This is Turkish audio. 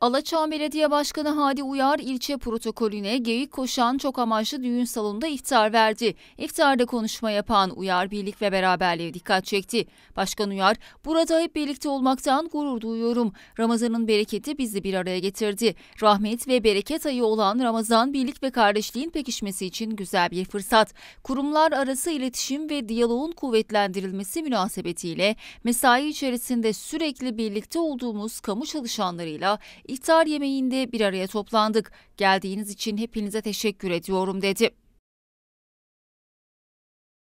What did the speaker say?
Alaçam Belediye Başkanı Hadi Uyar ilçe protokolüne geyik koşan çok amaçlı düğün salonunda iftar verdi. İftarda konuşma yapan Uyar birlik ve beraberliğe dikkat çekti. Başkan Uyar, burada hep birlikte olmaktan gurur duyuyorum. Ramazan'ın bereketi bizi bir araya getirdi. Rahmet ve bereket ayı olan Ramazan birlik ve kardeşliğin pekişmesi için güzel bir fırsat. Kurumlar arası iletişim ve diyaloğun kuvvetlendirilmesi münasebetiyle mesai içerisinde sürekli birlikte olduğumuz kamu çalışanlarıyla iftar yemeğinde bir araya toplandık. Geldiğiniz için hepinize teşekkür ediyorum dedi.